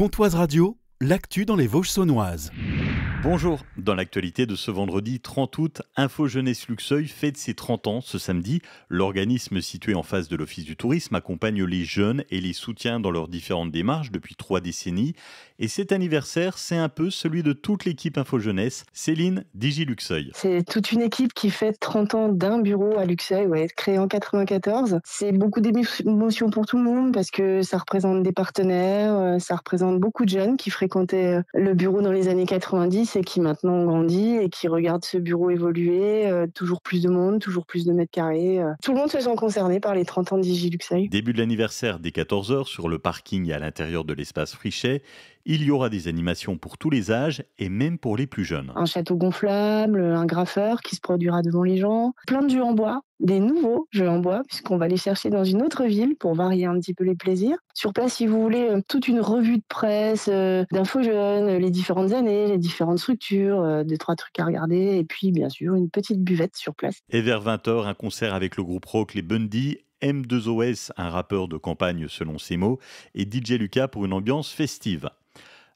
Comtoise Radio, l'actu dans les Vosges saunoises. Bonjour, dans l'actualité de ce vendredi 30 août, Info Jeunesse Luxeuil fête ses 30 ans ce samedi. L'organisme situé en face de l'Office du Tourisme accompagne les jeunes et les soutient dans leurs différentes démarches depuis trois décennies. Et cet anniversaire, c'est un peu celui de toute l'équipe Info Jeunesse. Céline Digi Luxeuil. C'est toute une équipe qui fête 30 ans d'un bureau à Luxeuil, créé en 94. C'est beaucoup d'émotions pour tout le monde parce que ça représente des partenaires, euh, ça représente beaucoup de jeunes qui fréquentaient euh, le bureau dans les années 90 et qui maintenant grandit et qui regarde ce bureau évoluer, euh, toujours plus de monde, toujours plus de mètres carrés. Euh. Tout le monde se sent concerné par les 30 ans d'Igiluxaï. Début de l'anniversaire dès 14h sur le parking à l'intérieur de l'espace Frichet il y aura des animations pour tous les âges et même pour les plus jeunes. Un château gonflable, un graffeur qui se produira devant les gens, plein de jeux en bois, des nouveaux jeux en bois, puisqu'on va les chercher dans une autre ville pour varier un petit peu les plaisirs. Sur place, si vous voulez, euh, toute une revue de presse, euh, d'infos jeunes, euh, les différentes années, les différentes structures, des deux, trois trucs à regarder, et puis bien sûr une petite buvette sur place. Et vers 20h, un concert avec le groupe rock Les Bundy M2OS, un rappeur de campagne selon ses mots, et DJ Lucas pour une ambiance festive.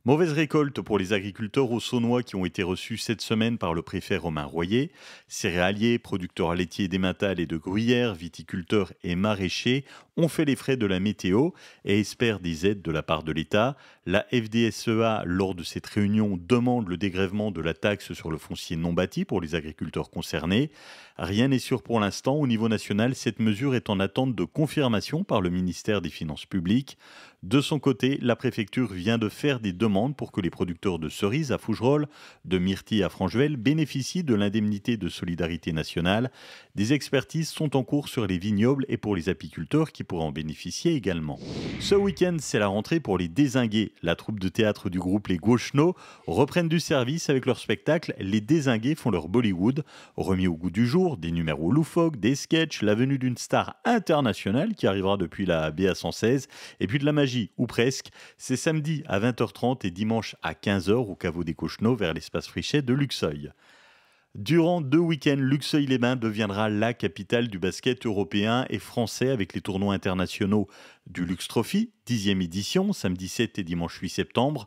Mauvaise récolte pour les agriculteurs Saônois qui ont été reçus cette semaine par le préfet Romain Royer. Céréaliers, producteurs laitiers d'Emmental et de Gruyère, viticulteurs et maraîchers on fait les frais de la météo et espère des aides de la part de l'État. La FDSEA, lors de cette réunion, demande le dégrèvement de la taxe sur le foncier non bâti pour les agriculteurs concernés. Rien n'est sûr pour l'instant. Au niveau national, cette mesure est en attente de confirmation par le ministère des Finances publiques. De son côté, la préfecture vient de faire des demandes pour que les producteurs de cerises à Fougerolles, de myrtilles à Frangevel bénéficient de l'indemnité de solidarité nationale. Des expertises sont en cours sur les vignobles et pour les apiculteurs qui en bénéficier également. Ce week-end, c'est la rentrée pour les Désingués. La troupe de théâtre du groupe Les Gauchenots reprennent du service avec leur spectacle Les Désingués font leur Bollywood, remis au goût du jour, des numéros loufoques, des sketchs, la venue d'une star internationale qui arrivera depuis la BA116, et puis de la magie, ou presque. C'est samedi à 20h30 et dimanche à 15h au caveau des Gauchenots vers l'espace Frichet de Luxeuil. Durant deux week-ends, Luxeuil-les-Bains deviendra la capitale du basket européen et français avec les tournois internationaux du Lux Trophy, 10e édition, samedi 7 et dimanche 8 septembre,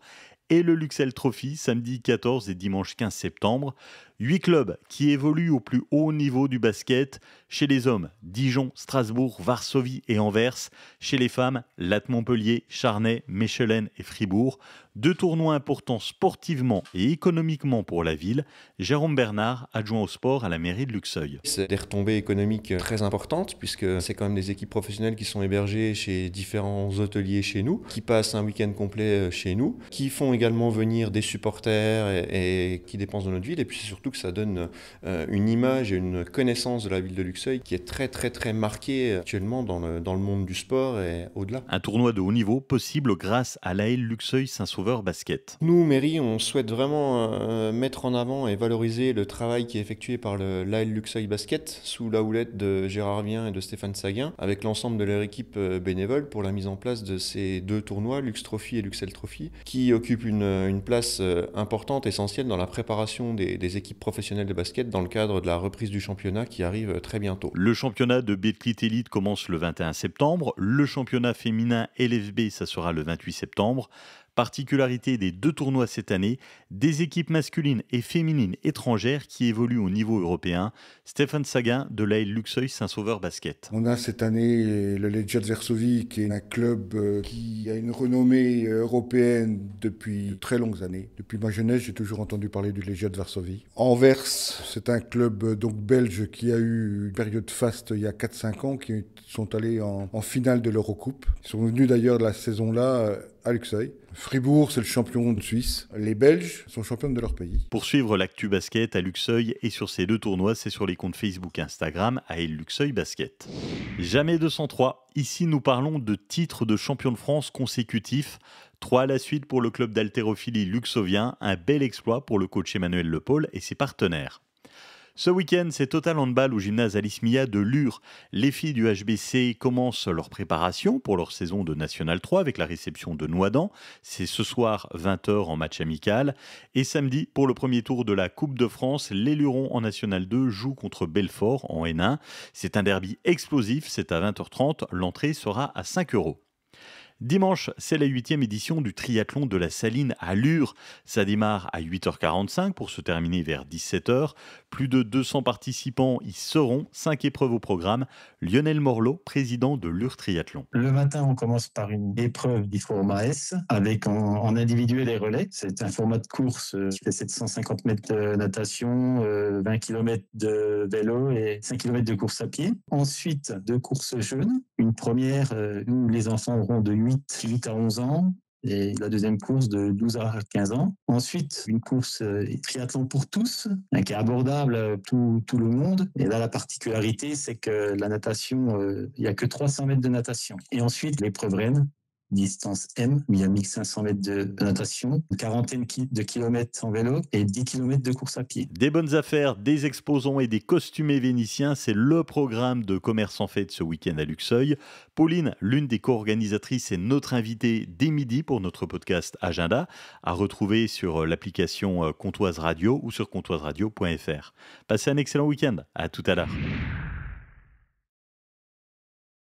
et le Luxel Trophy, samedi 14 et dimanche 15 septembre. Huit clubs qui évoluent au plus haut niveau du basket. Chez les hommes, Dijon, Strasbourg, Varsovie et Anvers. Chez les femmes, Latte Montpellier, Charnay, Mechelen et Fribourg. Deux tournois importants sportivement et économiquement pour la ville. Jérôme Bernard, adjoint au sport à la mairie de Luxeuil. C'est des retombées économiques très importantes puisque c'est quand même des équipes professionnelles qui sont hébergées chez différents hôteliers chez nous, qui passent un week-end complet euh, chez nous, qui font également venir des supporters et, qui dépensent de notre ville et puis surtout que ça donne euh, une image et une connaissance de la ville de Luxeuil qui est très très très marquée actuellement dans le, dans le monde du sport et au-delà. Un tournoi de haut niveau possible grâce à l'AL Luxeuil Saint-Sauveur Basket. Nous, mairie, on souhaite vraiment euh, mettre en avant et valoriser le travail qui est effectué par l'AL Luxeuil Basket sous la houlette de Gérard Vien et de Stéphane Saguin avec l'ensemble de leur équipe euh, bénévole pour la mise en place de ces deux tournois, Lux Trophy et Luxel Trophy, qui occupent une, place importante, essentielle dans la préparation des, des équipes professionnels de basket dans le cadre de la reprise du championnat qui arrive très bientôt. Le championnat de Betclit Elite commence le 21 septembre. Le championnat féminin LFB, ça sera le 28 septembre. Particularité des deux tournois cette année, des équipes masculines et féminines étrangères qui évoluent au niveau européen. Stéphane Sagan de l'AIL Luxeuil Saint-Sauveur Basket. On a cette année euh, le Legia Varsovie qui est un club euh, qui a une renommée euh, européenne depuis de très longues années. Depuis ma jeunesse, j'ai toujours entendu parler du Legia de Varsovie. Anvers, c'est un club donc belge qui a eu une période faste il y a 4-5 ans, qui sont allés en, en finale de l'Eurocoupe. Ils sont venus d'ailleurs la saison-là à Luxeuil. Fribourg, c'est le champion de Suisse. Les Belges sont champions de leur pays. Pour suivre l'actu basket à Luxeuil et sur ces deux tournois, c'est sur les comptes Facebook et Instagram à El Luxeuil Basket. Jamais 203. Ici, nous parlons de titres de champion de France consécutifs. Trois à la suite pour le club d'haltérophilie luxovien. Un bel exploit pour le coach Emmanuel Paule et ses partenaires. Ce week-end, c'est Total Handball au gymnase Alice Mia de Lure. Les filles du HBC commencent leur préparation pour leur saison de National 3 avec la réception de Noidan. C'est ce soir 20h en match amical. Et samedi, pour le premier tour de la Coupe de France, les Lurons en National 2 jouent contre Belfort en N1. C'est un derby explosif, c'est à 20h30. L'entrée sera à 5 euros. Dimanche, c'est la huitième édition du triathlon de la Saline à Lure. Ça démarre à 8h45 pour se terminer vers 17h. Plus de 200 participants y seront. Cinq épreuves au programme. Lionel Morlot, président de Lure Triathlon. Le matin, on commence par une épreuve du format S avec en, individuel les relais. C'est un format de course euh, qui fait 750 mètres de natation, 20 euh, km de vélo et 5 km de course à pied. Ensuite, deux courses jeunes une première euh, où les enfants auront de 8, à 11 ans et la deuxième course de 12 à 15 ans. Ensuite, une course euh, triathlon pour tous, hein, qui est abordable à euh, tout, le monde. Et là, la particularité, c'est que la natation, il y n'y a que 300 mètres de natation. Et ensuite, l'épreuve reine, distance M, il y a 1500 mètres de natation, une quarantaine de kilomètres en vélo et 10 km de course à pied. Des bonnes affaires, des exposants et des costumés vénitiens, c'est le programme de Commerce en Fête ce week-end à Luxeuil. Pauline, l'une des co-organisatrices, est notre invitée dès midi pour notre podcast Agenda, à retrouver sur euh, l'application euh, Comtoise Radio ou sur comtoiseradio.fr. Passez un excellent week-end, à tout à l'heure.